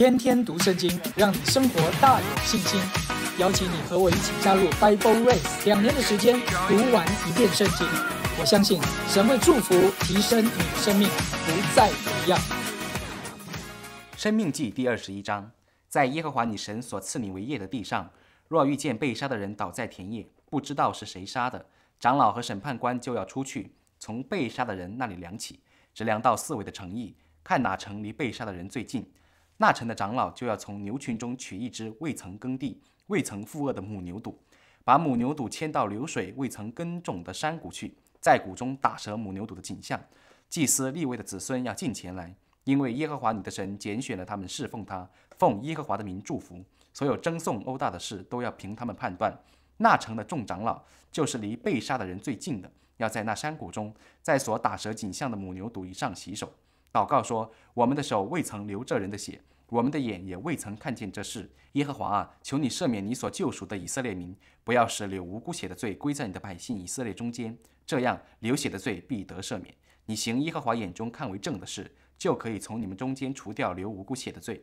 天天读圣经，让你生活大有信心。邀请你和我一起加入 Bible r a c e 两年的时间读完一遍圣经。我相信神会祝福、提升你的生命，不再一样。生命记第二十一章，在耶和华你神所赐你为业的地上，若遇见被杀的人倒在田野，不知道是谁杀的，长老和审判官就要出去，从被杀的人那里量起，只量到四围的诚意，看哪城离被杀的人最近。那城的长老就要从牛群中取一只未曾耕地、未曾负恶的母牛犊，把母牛犊牵到流水未曾耕种的山谷去，在谷中打折母牛犊的景象。祭司立位的子孙要进前来，因为耶和华你的神拣选了他们侍奉他，奉耶和华的名祝福。所有争讼殴打的事都要凭他们判断。那城的众长老就是离被杀的人最近的，要在那山谷中，在所打折景象的母牛犊以上洗手，祷告说：“我们的手未曾流这人的血。”我们的眼也未曾看见这事。耶和华啊，求你赦免你所救赎的以色列民，不要使流无辜血的罪归在你的百姓以色列中间，这样流血的罪必得赦免。你行耶和华眼中看为正的事，就可以从你们中间除掉流无辜血的罪。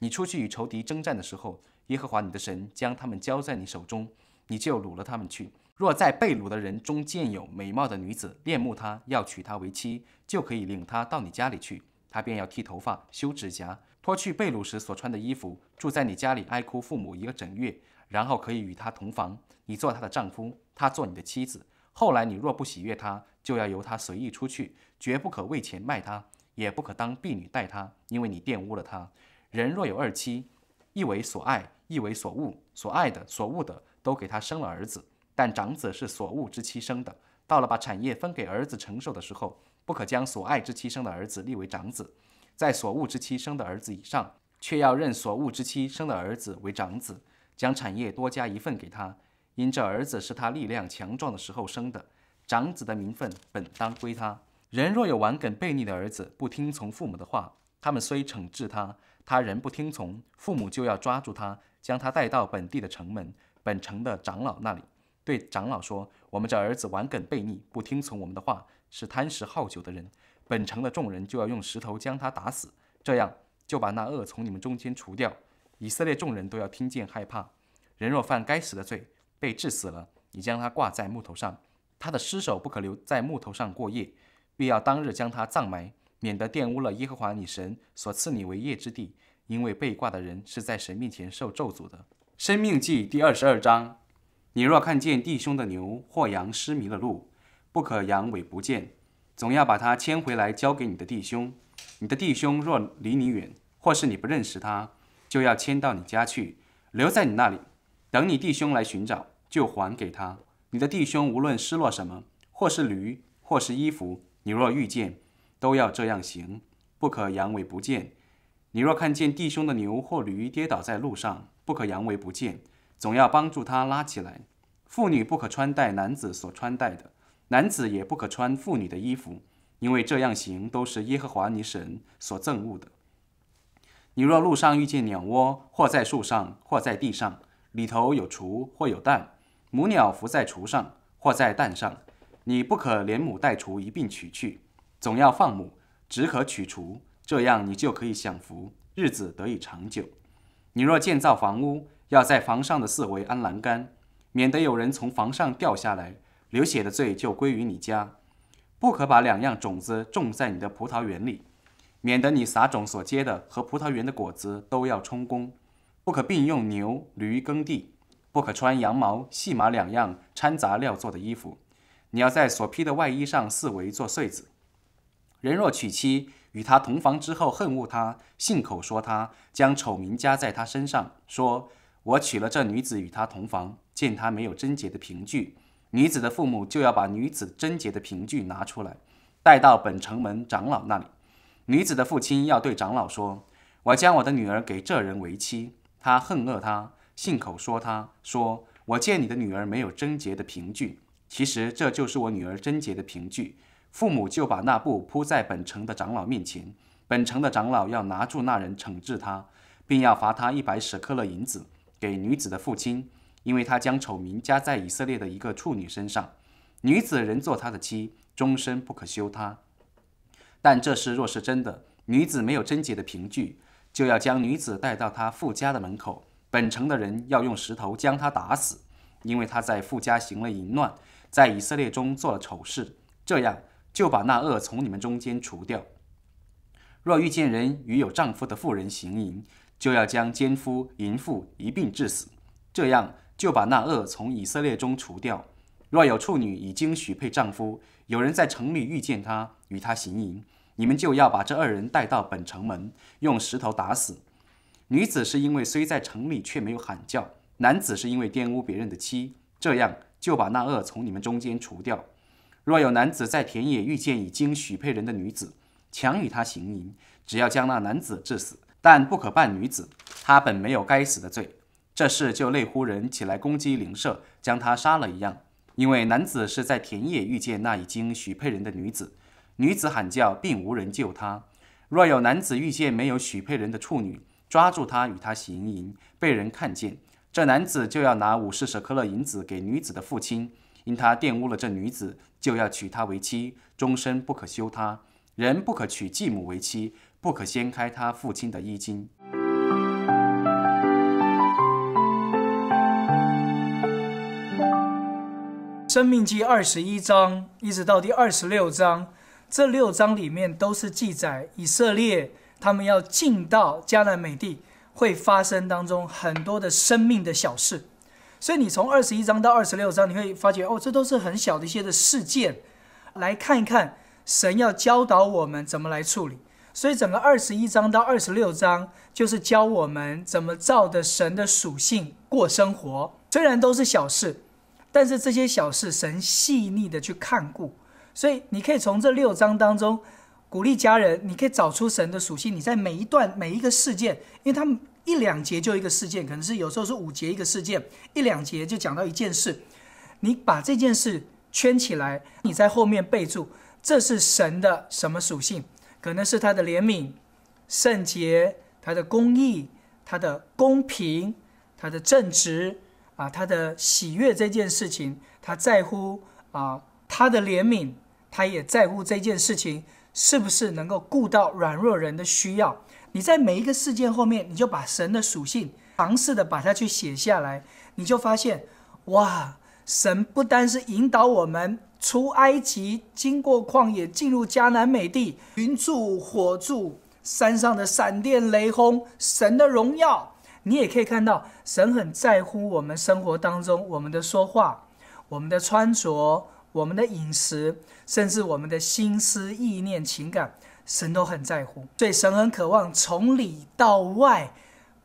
你出去与仇敌征战的时候，耶和华你的神将他们交在你手中，你就掳了他们去。若在被掳的人中见有美貌的女子，恋慕她要娶她为妻，就可以领她到你家里去，她便要剃头发、修指甲。脱去被掳时所穿的衣服，住在你家里哀哭父母一个整月，然后可以与他同房。你做他的丈夫，他做你的妻子。后来你若不喜悦他，就要由他随意出去，绝不可为钱卖他，也不可当婢女待他，因为你玷污了他。人若有二妻，一为所爱，一为所恶。所爱的、所恶的，都给他生了儿子。但长子是所恶之妻生的。到了把产业分给儿子承受的时候，不可将所爱之妻生的儿子立为长子。在所悟之妻生的儿子以上，却要认所悟之妻生的儿子为长子，将产业多加一份给他，因这儿子是他力量强壮的时候生的，长子的名分本当归他。人若有顽梗悖逆的儿子，不听从父母的话，他们虽惩治他，他仍不听从，父母就要抓住他，将他带到本地的城门，本城的长老那里，对长老说：“我们这儿子顽梗悖逆，不听从我们的话，是贪食好酒的人。”本城的众人就要用石头将他打死，这样就把那恶从你们中间除掉。以色列众人都要听见害怕。人若犯该死的罪，被治死了，你将他挂在木头上，他的尸首不可留在木头上过夜，必要当日将他葬埋，免得玷污了耶和华你神所赐你为业之地。因为被挂的人是在神面前受咒诅的。《生命记》第二十二章：你若看见弟兄的牛或羊失迷了路，不可扬尾不见。总要把他牵回来交给你的弟兄。你的弟兄若离你远，或是你不认识他，就要牵到你家去，留在你那里，等你弟兄来寻找就还给他。你的弟兄无论失落什么，或是驴，或是衣服，你若遇见，都要这样行，不可扬眉不见。你若看见弟兄的牛或驴跌倒在路上，不可扬眉不见，总要帮助他拉起来。妇女不可穿戴男子所穿戴的。男子也不可穿妇女的衣服，因为这样行都是耶和华你神所憎恶的。你若路上遇见鸟窝，或在树上，或在地上，里头有雏或有蛋，母鸟伏在雏上或在蛋上，你不可连母带雏一并取去，总要放母，只可取雏。这样你就可以享福，日子得以长久。你若建造房屋，要在房上的四围安栏杆，免得有人从房上掉下来。流血的罪就归于你家，不可把两样种子种在你的葡萄园里，免得你撒种所结的和葡萄园的果子都要充公。不可并用牛驴耕地，不可穿羊毛细麻两样掺杂料做的衣服。你要在所披的外衣上四围做穗子。人若娶妻，与他同房之后恨恶他，信口说他，将丑名加在他身上，说我娶了这女子与他同房，见他没有贞洁的凭据。女子的父母就要把女子贞洁的凭据拿出来，带到本城门长老那里。女子的父亲要对长老说：“我将我的女儿给这人为妻，他恨恶他，信口说他，说我见你的女儿没有贞洁的凭据。其实这就是我女儿贞洁的凭据。”父母就把那布铺在本城的长老面前。本城的长老要拿住那人惩治他，并要罚他一百十克勒银子给女子的父亲。因为他将丑名加在以色列的一个处女身上，女子人做他的妻，终身不可休他。但这事若是真的，女子没有贞洁的凭据，就要将女子带到他富家的门口，本城的人要用石头将她打死，因为他在富家行了淫乱，在以色列中做了丑事，这样就把那恶从你们中间除掉。若遇见人与有丈夫的妇人行淫，就要将奸夫淫妇一并致死，这样。就把那恶从以色列中除掉。若有处女已经许配丈夫，有人在城里遇见她，与她行淫，你们就要把这二人带到本城门，用石头打死。女子是因为虽在城里却没有喊叫；男子是因为玷污别人的妻，这样就把那恶从你们中间除掉。若有男子在田野遇见已经许配人的女子，强与她行淫，只要将那男子治死，但不可办女子，他本没有该死的罪。这事就类乎人起来攻击灵舍，将他杀了一样。因为男子是在田野遇见那已经许配人的女子，女子喊叫，并无人救他。若有男子遇见没有许配人的处女，抓住她与她行淫，被人看见，这男子就要拿五十舍克勒银子给女子的父亲，因他玷污了这女子，就要娶她为妻，终身不可休她。人不可娶继母为妻，不可掀开他父亲的衣襟。生命记二十一章一直到第二十六章，这六章里面都是记载以色列他们要进到加南美地会发生当中很多的生命的小事，所以你从二十一章到二十六章，你会发觉哦，这都是很小的一些的事件，来看一看神要教导我们怎么来处理。所以整个二十一章到二十六章就是教我们怎么照着神的属性过生活，虽然都是小事。但是这些小事，神细腻的去看顾，所以你可以从这六章当中鼓励家人，你可以找出神的属性。你在每一段每一个事件，因为他们一两节就一个事件，可能是有时候是五节一个事件，一两节就讲到一件事，你把这件事圈起来，你在后面备注这是神的什么属性？可能是他的怜悯、圣洁、他的公义、他的公平、他的正直。啊，他的喜悦这件事情，他在乎啊，他的怜悯，他也在乎这件事情是不是能够顾到软弱人的需要。你在每一个事件后面，你就把神的属性尝试的把它去写下来，你就发现，哇，神不单是引导我们出埃及，经过旷野，进入迦南美地，云柱火柱，山上的闪电雷轰，神的荣耀。你也可以看到，神很在乎我们生活当中我们的说话、我们的穿着、我们的饮食，甚至我们的心思、意念、情感，神都很在乎。所以，神很渴望从里到外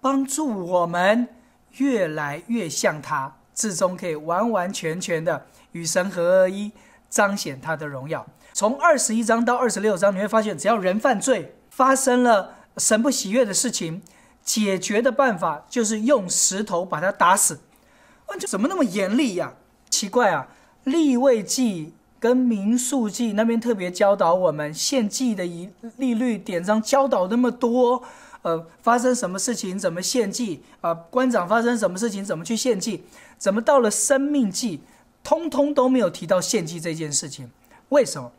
帮助我们，越来越像他，最终可以完完全全的与神合而一，彰显他的荣耀。从二十一章到二十六章，你会发现，只要人犯罪，发生了神不喜悦的事情。解决的办法就是用石头把他打死。啊，怎么那么严厉呀？奇怪啊！立位祭跟民俗祭那边特别教导我们献祭的一利率典章，教导那么多。呃，发生什么事情怎么献祭啊？官长发生什么事情怎么去献祭？怎么到了生命祭，通通都没有提到献祭这件事情？为什么？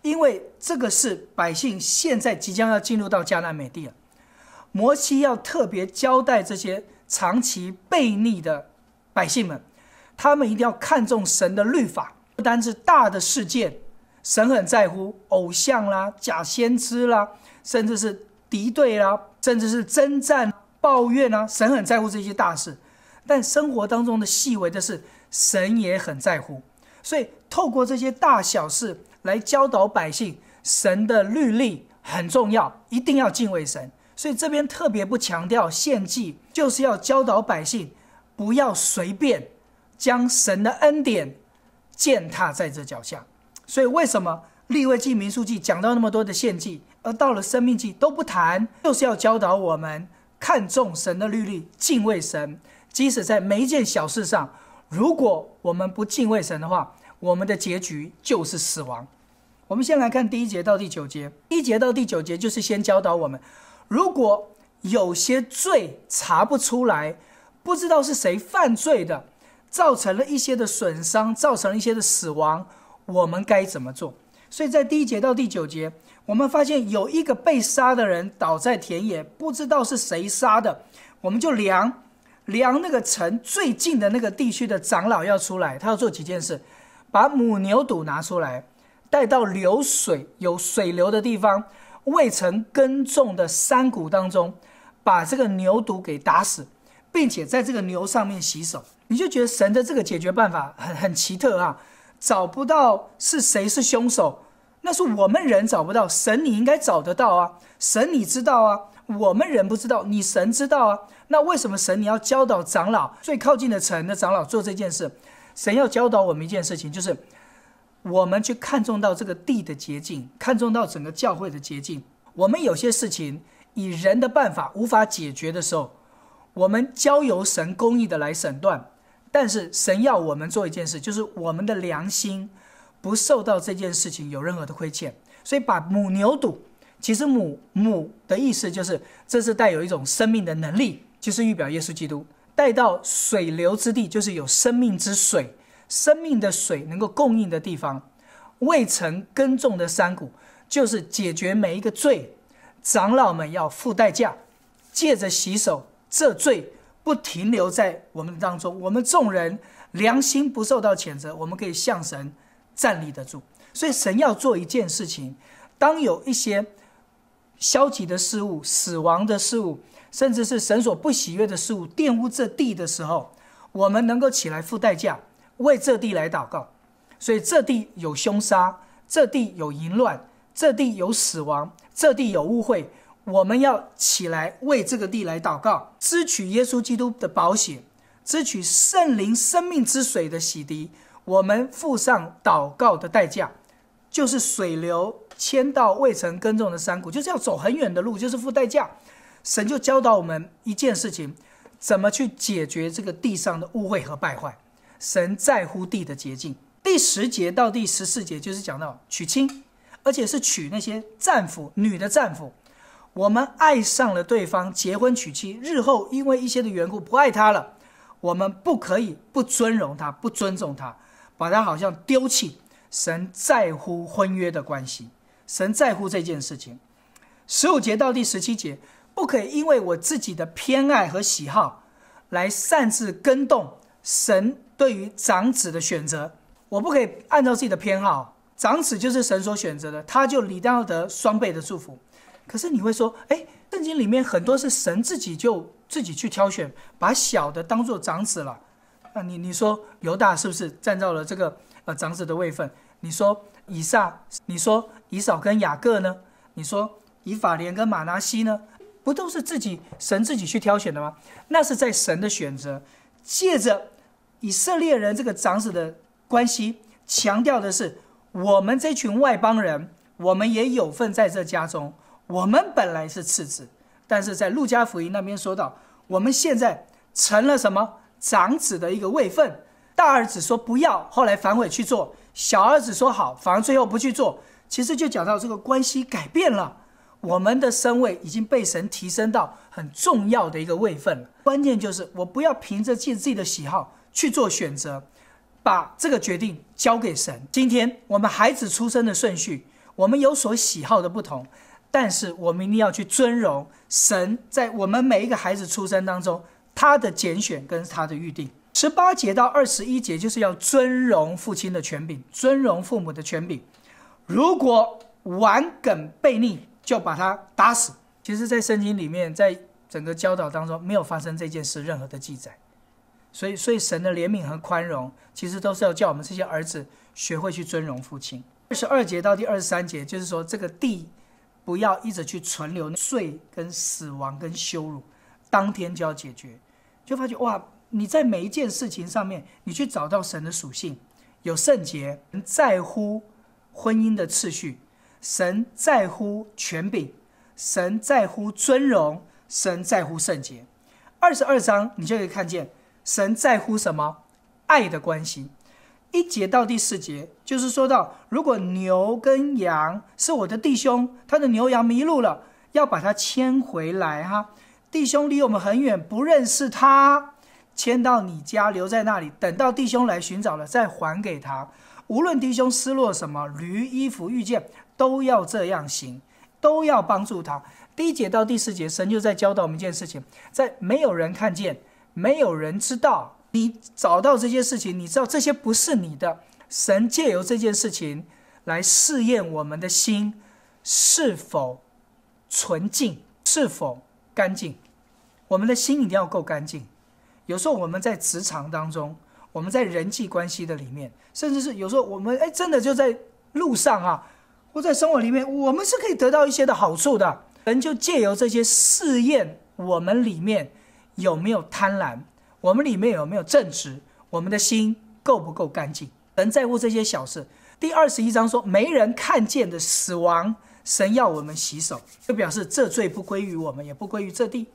因为这个是百姓现在即将要进入到加南美地了。摩西要特别交代这些长期悖逆的百姓们，他们一定要看重神的律法。不单是大的事件，神很在乎偶像啦、假先知啦，甚至是敌对啦，甚至是征战、抱怨啦。神很在乎这些大事。但生活当中的细微的事，神也很在乎。所以透过这些大小事来教导百姓，神的律例很重要，一定要敬畏神。所以这边特别不强调献祭，就是要教导百姓，不要随便将神的恩典践踏在这脚下。所以为什么立位记、民书记讲到那么多的献祭，而到了生命记都不谈，就是要教导我们看重神的律例，敬畏神。即使在每一件小事上，如果我们不敬畏神的话，我们的结局就是死亡。我们先来看第一节到第九节，一节到第九节就是先教导我们。如果有些罪查不出来，不知道是谁犯罪的，造成了一些的损伤，造成了一些的死亡，我们该怎么做？所以在第一节到第九节，我们发现有一个被杀的人倒在田野，不知道是谁杀的，我们就量量那个城最近的那个地区的长老要出来，他要做几件事：把母牛犊拿出来，带到流水有水流的地方。未曾耕种的山谷当中，把这个牛犊给打死，并且在这个牛上面洗手，你就觉得神的这个解决办法很很奇特啊！找不到是谁是凶手，那是我们人找不到，神你应该找得到啊！神你知道啊，我们人不知道，你神知道啊！那为什么神你要教导长老最靠近的城的长老做这件事？神要教导我们一件事情，就是。我们去看重到这个地的捷径，看重到整个教会的捷径。我们有些事情以人的办法无法解决的时候，我们交由神公义的来审断。但是神要我们做一件事，就是我们的良心不受到这件事情有任何的亏欠。所以把母牛犊，其实母母的意思就是这是带有一种生命的能力，就是预表耶稣基督带到水流之地，就是有生命之水。生命的水能够供应的地方，未曾耕种的山谷，就是解决每一个罪。长老们要付代价，借着洗手，这罪不停留在我们当中。我们众人良心不受到谴责，我们可以向神站立得住。所以神要做一件事情：当有一些消极的事物、死亡的事物，甚至是神所不喜悦的事物玷污这地的时候，我们能够起来付代价。为这地来祷告，所以这地有凶杀，这地有淫乱，这地有死亡，这地有误会。我们要起来为这个地来祷告，支取耶稣基督的保险，支取圣灵生命之水的洗涤。我们付上祷告的代价，就是水流迁到未曾耕种的山谷，就是要走很远的路，就是付代价。神就教导我们一件事情，怎么去解决这个地上的污秽和败坏。神在乎地的捷径，第十节到第十四节就是讲到娶亲，而且是娶那些战俘，女的战俘。我们爱上了对方，结婚娶妻，日后因为一些的缘故不爱他了，我们不可以不尊荣他，不尊重他，把他好像丢弃。神在乎婚约的关系，神在乎这件事情。十五节到第十七节，不可以因为我自己的偏爱和喜好来擅自跟动神。对于长子的选择，我不可以按照自己的偏好。长子就是神所选择的，他就理当要得双倍的祝福。可是你会说，哎，圣经里面很多是神自己就自己去挑选，把小的当做长子了。啊，你你说犹大是不是占到了这个呃长子的位份？你说以撒，你说以扫跟雅各呢？你说以法莲跟马拿西呢？不都是自己神自己去挑选的吗？那是在神的选择，借着。以色列人这个长子的关系，强调的是我们这群外邦人，我们也有份在这家中。我们本来是次子，但是在路加福音那边说到，我们现在成了什么长子的一个位份。大儿子说不要，后来反悔去做；小儿子说好，反而最后不去做。其实就讲到这个关系改变了，我们的身位已经被神提升到很重要的一个位份。关键就是我不要凭着自己的喜好。去做选择，把这个决定交给神。今天我们孩子出生的顺序，我们有所喜好的不同，但是我们一定要去尊荣神，在我们每一个孩子出生当中，他的拣选跟他的预定。十八节到二十一节就是要尊荣父亲的权柄，尊荣父母的权柄。如果玩梗悖逆，就把他打死。其实，在圣经里面，在整个教导当中，没有发生这件事任何的记载。所以，所以神的怜悯和宽容，其实都是要叫我们这些儿子学会去尊荣父亲。二十二节到第二十三节，就是说这个地不要一直去存留罪、跟死亡、跟羞辱，当天就要解决。就发觉哇，你在每一件事情上面，你去找到神的属性，有圣洁，在乎婚姻的次序，神在乎权柄，神在乎尊荣，神在乎圣洁。二十二章，你就可以看见。神在乎什么？爱的关系。一节到第四节，就是说到，如果牛跟羊是我的弟兄，他的牛羊迷路了，要把它牵回来。哈，弟兄离我们很远，不认识他，牵到你家留在那里，等到弟兄来寻找了再还给他。无论弟兄失落什么，驴衣服遇见，都要这样行，都要帮助他。第一节到第四节，神就在教导我们一件事情，在没有人看见。没有人知道你找到这些事情，你知道这些不是你的。神借由这件事情来试验我们的心是否纯净，是否干净。我们的心一定要够干净。有时候我们在职场当中，我们在人际关系的里面，甚至是有时候我们哎，真的就在路上啊，或在生活里面，我们是可以得到一些的好处的。神就借由这些试验我们里面。有没有贪婪？我们里面有没有正直？我们的心够不够干净？神在乎这些小事。第二十一章说：“没人看见的死亡，神要我们洗手，就表示这罪不归于我们，也不归于这地。”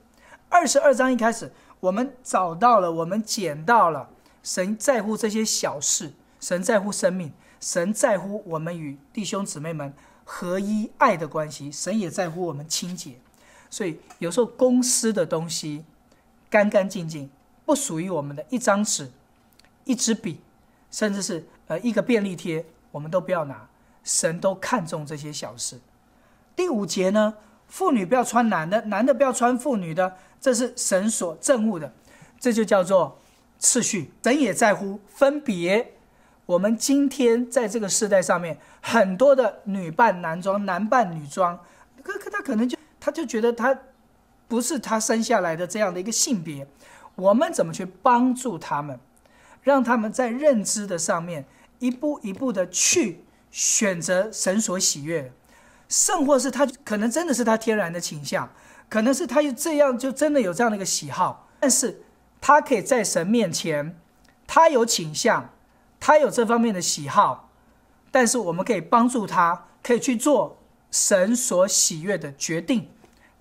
二十二章一开始，我们找到了，我们捡到了。神在乎这些小事，神在乎生命，神在乎我们与弟兄姊妹们合一爱的关系，神也在乎我们清洁。所以有时候公司的东西。干干净净，不属于我们的一张纸、一支笔，甚至是呃一个便利贴，我们都不要拿。神都看重这些小事。第五节呢，妇女不要穿男的，男的不要穿妇女的，这是神所憎恶的。这就叫做次序，神也在乎分别。我们今天在这个世代上面，很多的女扮男装、男扮女装，可可他可能就他就觉得他。不是他生下来的这样的一个性别，我们怎么去帮助他们，让他们在认知的上面一步一步的去选择神所喜悦，甚或是他可能真的是他天然的倾向，可能是他就这样就真的有这样的一个喜好，但是他可以在神面前，他有倾向，他有这方面的喜好，但是我们可以帮助他，可以去做神所喜悦的决定。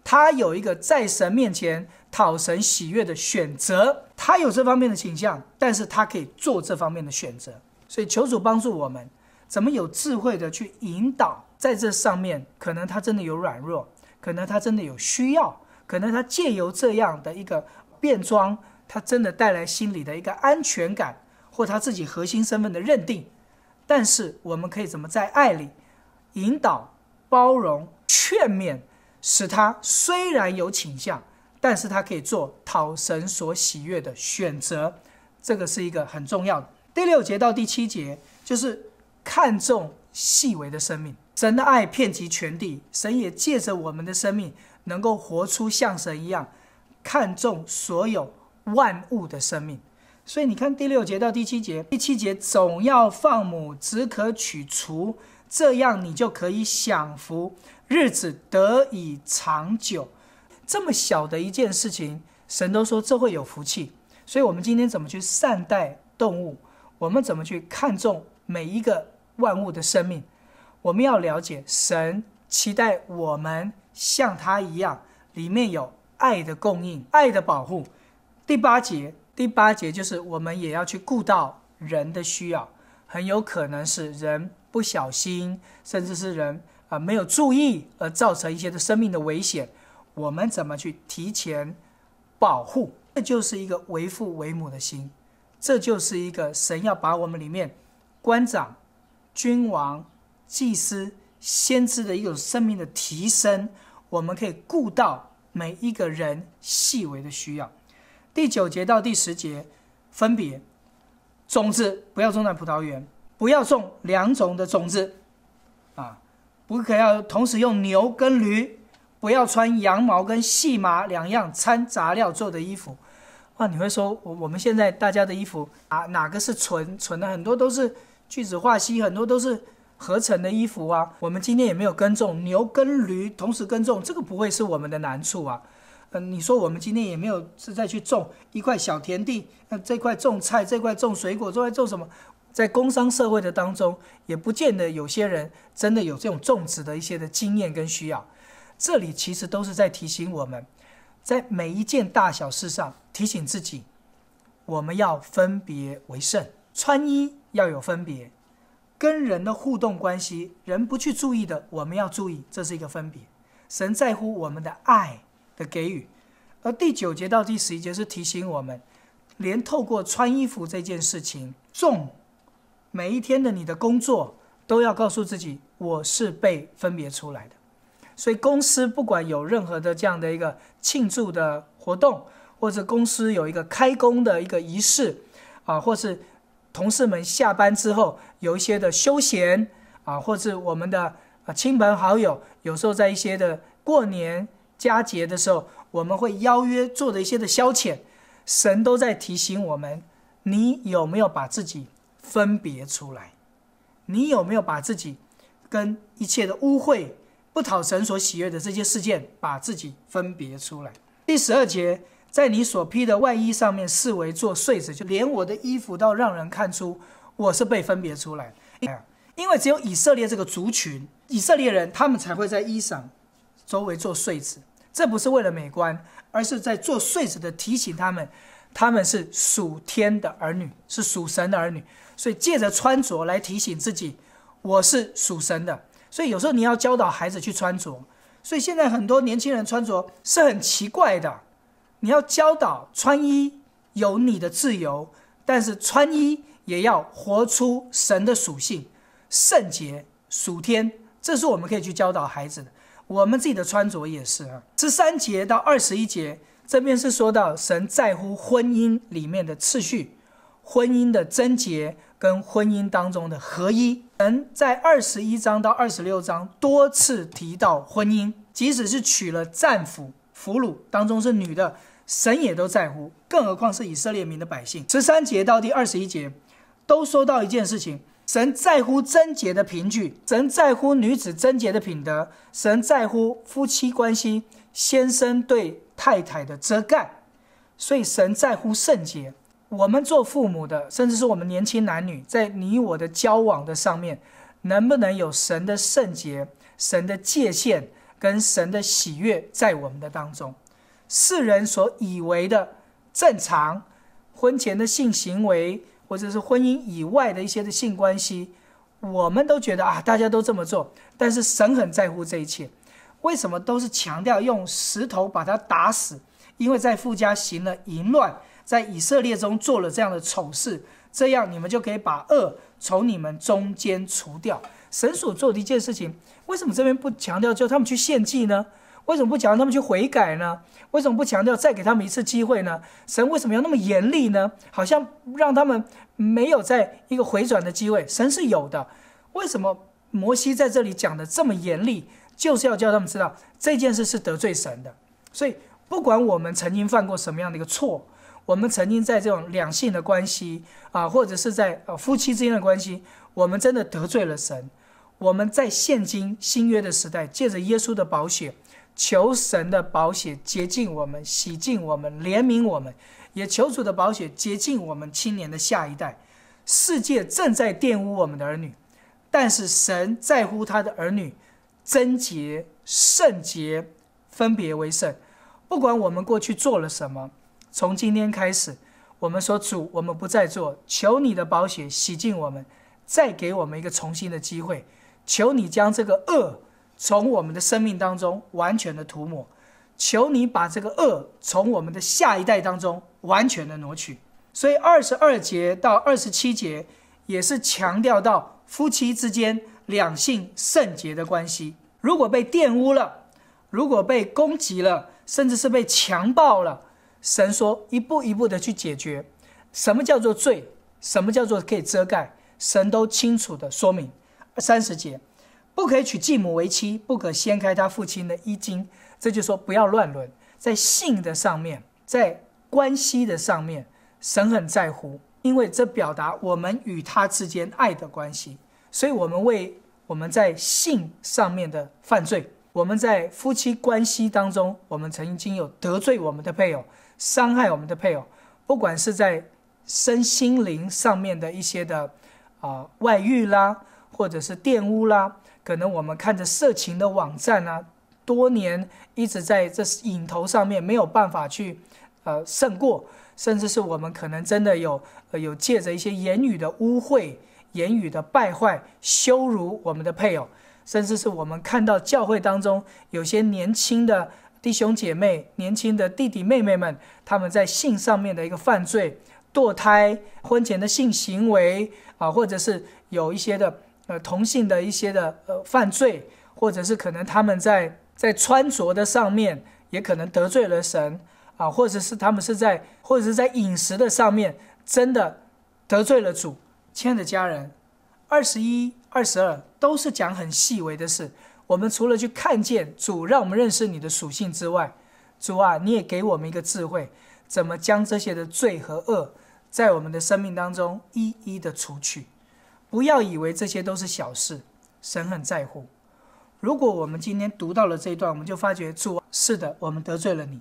他有一个在神面前讨神喜悦的选择，他有这方面的倾向，但是他可以做这方面的选择。所以求主帮助我们，怎么有智慧的去引导，在这上面，可能他真的有软弱，可能他真的有需要，可能他借由这样的一个变装，他真的带来心里的一个安全感，或他自己核心身份的认定。但是我们可以怎么在爱里引导、包容、劝勉？使他虽然有倾向，但是他可以做讨神所喜悦的选择，这个是一个很重要的。第六节到第七节就是看重细微的生命，神的爱遍及全地，神也借着我们的生命，能够活出像神一样看重所有万物的生命。所以你看第六节到第七节，第七节总要放母只可取除这样你就可以享福，日子得以长久。这么小的一件事情，神都说这会有福气。所以，我们今天怎么去善待动物？我们怎么去看重每一个万物的生命？我们要了解，神期待我们像他一样，里面有爱的供应，爱的保护。第八节，第八节就是我们也要去顾到人的需要。很有可能是人不小心，甚至是人啊没有注意而造成一些的生命的危险。我们怎么去提前保护？这就是一个为父为母的心，这就是一个神要把我们里面官长、君王、祭司、先知的一种生命的提升。我们可以顾到每一个人细微的需要。第九节到第十节分别。种子不要种在葡萄园，不要种两种的种子，啊，不可要同时用牛跟驴，不要穿羊毛跟细麻两样掺杂料做的衣服。哇，你会说，我我们现在大家的衣服啊，哪个是纯？纯的？很多都是聚酯化纤，很多都是合成的衣服啊。我们今天也没有耕种牛跟驴同时耕种，这个不会是我们的难处啊。嗯，你说我们今天也没有是在去种一块小田地，那这块种菜，这块种水果，这块种什么？在工商社会的当中，也不见得有些人真的有这种种植的一些的经验跟需要。这里其实都是在提醒我们，在每一件大小事上提醒自己，我们要分别为圣，穿衣要有分别，跟人的互动关系，人不去注意的，我们要注意，这是一个分别。神在乎我们的爱。的给予，而第九节到第十一节是提醒我们，连透过穿衣服这件事情，重每一天的你的工作，都要告诉自己，我是被分别出来的。所以公司不管有任何的这样的一个庆祝的活动，或者公司有一个开工的一个仪式，啊，或是同事们下班之后有一些的休闲，啊，或是我们的啊亲朋好友，有时候在一些的过年。佳节的时候，我们会邀约做的一些的消遣，神都在提醒我们：你有没有把自己分别出来？你有没有把自己跟一切的污秽、不讨神所喜悦的这些事件，把自己分别出来？第十二节，在你所披的外衣上面视为做税子，就连我的衣服都让人看出我是被分别出来。因为只有以色列这个族群、以色列人，他们才会在衣裳。周围做穗子，这不是为了美观，而是在做穗子的提醒他们，他们是属天的儿女，是属神的儿女，所以借着穿着来提醒自己，我是属神的。所以有时候你要教导孩子去穿着，所以现在很多年轻人穿着是很奇怪的。你要教导穿衣有你的自由，但是穿衣也要活出神的属性，圣洁属天，这是我们可以去教导孩子的。我们自己的穿着也是啊。十三节到二十一节，这边是说到神在乎婚姻里面的次序，婚姻的贞洁跟婚姻当中的合一。神在二十一章到二十六章多次提到婚姻，即使是娶了战俘、俘虏当中是女的，神也都在乎，更何况是以色列民的百姓。十三节到第二十一节，都说到一件事情。神在乎贞洁的凭据，神在乎女子贞洁的品德，神在乎夫妻关系先生对太太的遮盖，所以神在乎圣洁。我们做父母的，甚至是我们年轻男女，在你我的交往的上面，能不能有神的圣洁、神的界限跟神的喜悦在我们的当中？世人所以为的正常，婚前的性行为。或者是婚姻以外的一些的性关系，我们都觉得啊，大家都这么做。但是神很在乎这一切，为什么都是强调用石头把他打死？因为在富家行了淫乱，在以色列中做了这样的丑事，这样你们就可以把恶从你们中间除掉。神所做的一件事情，为什么这边不强调叫他们去献祭呢？为什么不强他们去悔改呢？为什么不强调再给他们一次机会呢？神为什么要那么严厉呢？好像让他们没有在一个回转的机会。神是有的，为什么摩西在这里讲的这么严厉，就是要叫他们知道这件事是得罪神的。所以，不管我们曾经犯过什么样的一个错，我们曾经在这种两性的关系啊，或者是在呃夫妻之间的关系，我们真的得罪了神。我们在现今新约的时代，借着耶稣的保险。求神的保险洁净我们，洗净我们，怜悯我们，也求主的保险洁净我们青年的下一代。世界正在玷污我们的儿女，但是神在乎他的儿女，贞洁、圣洁，分别为圣。不管我们过去做了什么，从今天开始，我们说主，我们不再做。求你的保险洗净我们，再给我们一个重新的机会。求你将这个恶。从我们的生命当中完全的涂抹，求你把这个恶从我们的下一代当中完全的挪取。所以二十二节到二十七节也是强调到夫妻之间两性圣洁的关系，如果被玷污了，如果被攻击了，甚至是被强暴了，神说一步一步的去解决。什么叫做罪？什么叫做可以遮盖？神都清楚的说明。三十节。不可以娶继母为妻，不可掀开他父亲的衣襟，这就说不要乱伦。在性的上面，在关系的上面，神很在乎，因为这表达我们与他之间爱的关系。所以，我们为我们在性上面的犯罪，我们在夫妻关系当中，我们曾经有得罪我们的配偶，伤害我们的配偶，不管是在身心灵上面的一些的啊外遇啦，或者是玷污啦。可能我们看着色情的网站呢，多年一直在这影头上面没有办法去，呃，胜过，甚至是我们可能真的有，有借着一些言语的污秽、言语的败坏、羞辱我们的配偶，甚至是我们看到教会当中有些年轻的弟兄姐妹、年轻的弟弟妹妹们，他们在性上面的一个犯罪、堕胎、婚前的性行为啊，或者是有一些的。呃，同性的一些的呃犯罪，或者是可能他们在在穿着的上面，也可能得罪了神啊，或者是他们是在或者是在饮食的上面，真的得罪了主。亲爱的家人，二十一、二十二都是讲很细微的事。我们除了去看见主让我们认识你的属性之外，主啊，你也给我们一个智慧，怎么将这些的罪和恶在我们的生命当中一一的除去。不要以为这些都是小事，神很在乎。如果我们今天读到了这一段，我们就发觉主是的，我们得罪了你，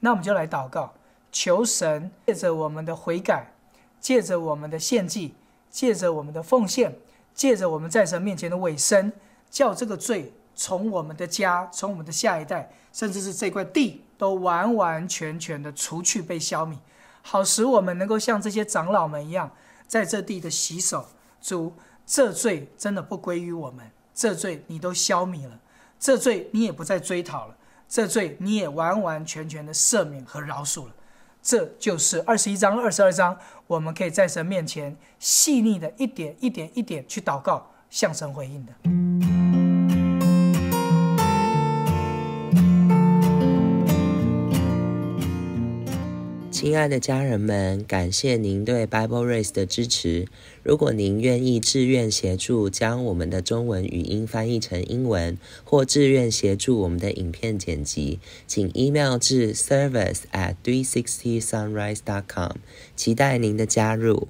那我们就来祷告，求神借着我们的悔改，借着我们的献祭，借着我们的奉献，借着我们在神面前的委身，叫这个罪从我们的家，从我们的下一代，甚至是这块地，都完完全全的除去，被消灭，好使我们能够像这些长老们一样，在这地的洗手。主，这罪真的不归于我们，这罪你都消弭了，这罪你也不再追讨了，这罪你也完完全全的赦免和饶恕了。这就是二十一章、二十二章，我们可以在神面前细腻的一点一点一点去祷告，向神回应的。亲爱的家人们，感谢您对 Bible Race 的支持。如果您愿意自愿协助将我们的中文语音翻译成英文，或自愿协助我们的影片剪辑，请 email 至 service at three sixty sunrise dot com。期待您的加入。